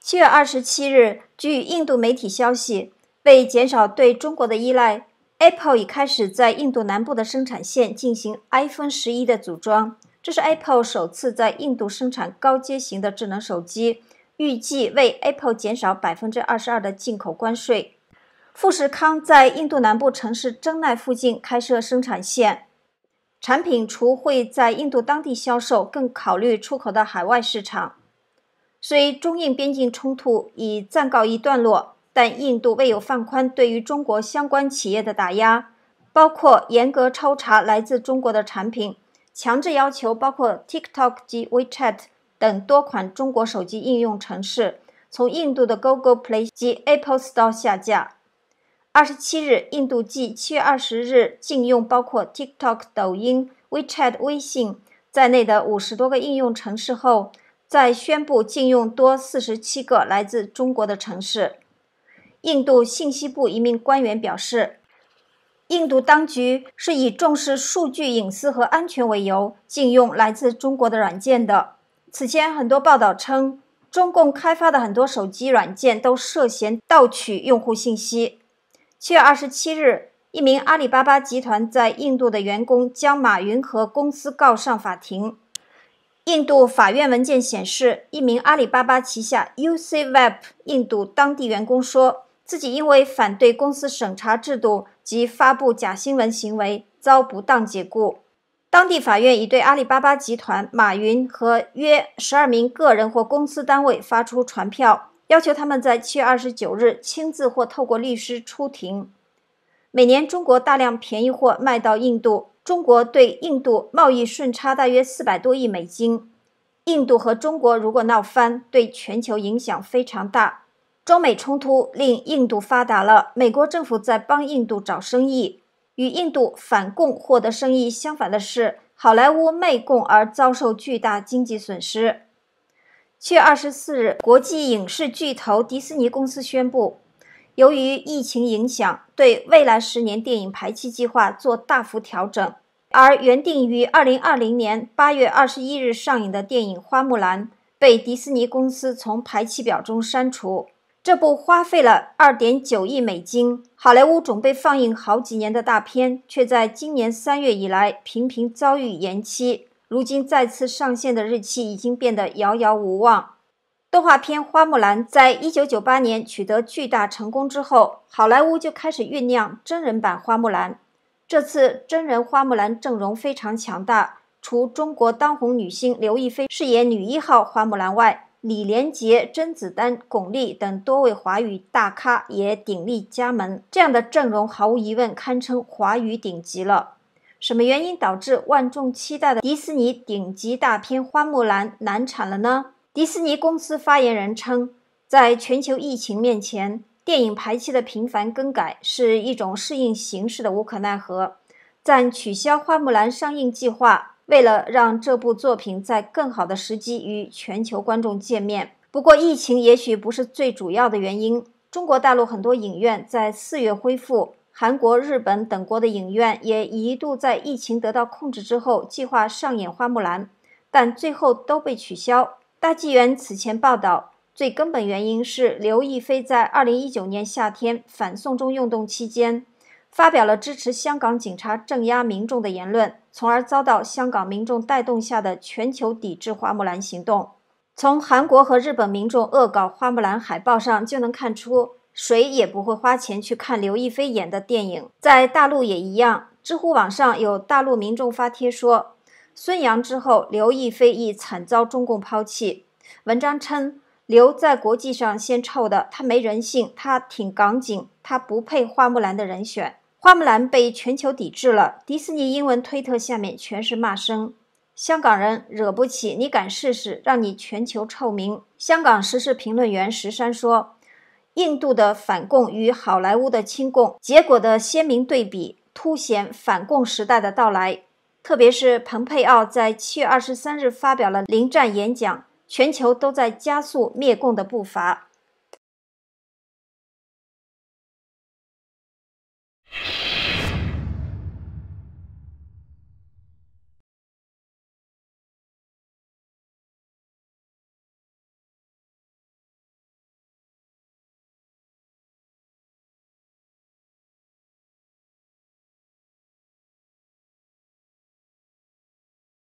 七月二十七日，据印度媒体消息，为减少对中国的依赖，Apple 已开始在印度南部的生产线进行 iPhone 十一的组装。这是 Apple 首次在印度生产高阶型的智能手机，预计为 Apple 减少百分之二十二的进口关税。富士康在印度南部城市珍奈附近开设生产线，产品除会在印度当地销售，更考虑出口到海外市场。虽中印边境冲突已暂告一段落，但印度未有放宽对于中国相关企业的打压，包括严格抽查来自中国的产品，强制要求包括 TikTok 及 WeChat 等多款中国手机应用程式从印度的 Google Play 及 Apple Store 下架。二十七日，印度继七月二十日禁用包括 TikTok、抖音、WeChat、微信在内的五十多个应用程式后，在宣布禁用多四十七个来自中国的城市。印度信息部一名官员表示，印度当局是以重视数据隐私和安全为由禁用来自中国的软件的。此前，很多报道称，中共开发的很多手机软件都涉嫌盗取用户信息。七月二十七日，一名阿里巴巴集团在印度的员工将马云和公司告上法庭。印度法院文件显示，一名阿里巴巴旗下 UCWeb 印度当地员工说，自己因为反对公司审查制度及发布假新闻行为遭不当解雇。当地法院已对阿里巴巴集团、马云和约十二名个人或公司单位发出传票，要求他们在七月二十九日亲自或透过律师出庭。每年，中国大量便宜货卖到印度。中国对印度贸易顺差大约四百多亿美金，印度和中国如果闹翻，对全球影响非常大。中美冲突令印度发达了，美国政府在帮印度找生意。与印度反共获得生意相反的是，好莱坞媚共而遭受巨大经济损失。七月二十四日，国际影视巨头迪士尼公司宣布。由于疫情影响，对未来十年电影排期计划做大幅调整，而原定于二零二零年八月二十一日上映的电影《花木兰》被迪士尼公司从排期表中删除。这部花费了二点九亿美金、好莱坞准备放映好几年的大片，却在今年三月以来频频遭遇延期，如今再次上线的日期已经变得遥遥无望。动画片《花木兰》在一九九八年取得巨大成功之后，好莱坞就开始酝酿真人版《花木兰》。这次真人《花木兰》阵容非常强大，除中国当红女星刘亦菲饰演女一号花木兰外，李连杰、甄子丹、巩俐等多位华语大咖也鼎力加盟。这样的阵容毫无疑问堪称华语顶级了。什么原因导致万众期待的迪士尼顶级大片《花木兰》难产了呢？迪士尼公司发言人称，在全球疫情面前，电影排期的频繁更改是一种适应形势的无可奈何。暂取消《花木兰》上映计划，为了让这部作品在更好的时机与全球观众见面。不过，疫情也许不是最主要的原因。中国大陆很多影院在四月恢复，韩国、日本等国的影院也一度在疫情得到控制之后计划上演《花木兰》，但最后都被取消。大纪元此前报道，最根本原因是刘亦菲在2019年夏天反送中运动期间，发表了支持香港警察镇压民众的言论，从而遭到香港民众带动下的全球抵制花木兰行动。从韩国和日本民众恶搞花木兰海报上就能看出，谁也不会花钱去看刘亦菲演的电影。在大陆也一样，知乎网上有大陆民众发帖说。孙杨之后，刘亦菲亦惨遭中共抛弃。文章称，刘在国际上先臭的，他没人性，他挺港警，他不配花木兰的人选。花木兰被全球抵制了，迪士尼英文推特下面全是骂声。香港人惹不起，你敢试试，让你全球臭名。香港时事评论员石山说，印度的反共与好莱坞的亲共结果的鲜明对比，凸显反共时代的到来。特别是蓬佩奥在七月二十三日发表了临战演讲，全球都在加速灭共的步伐。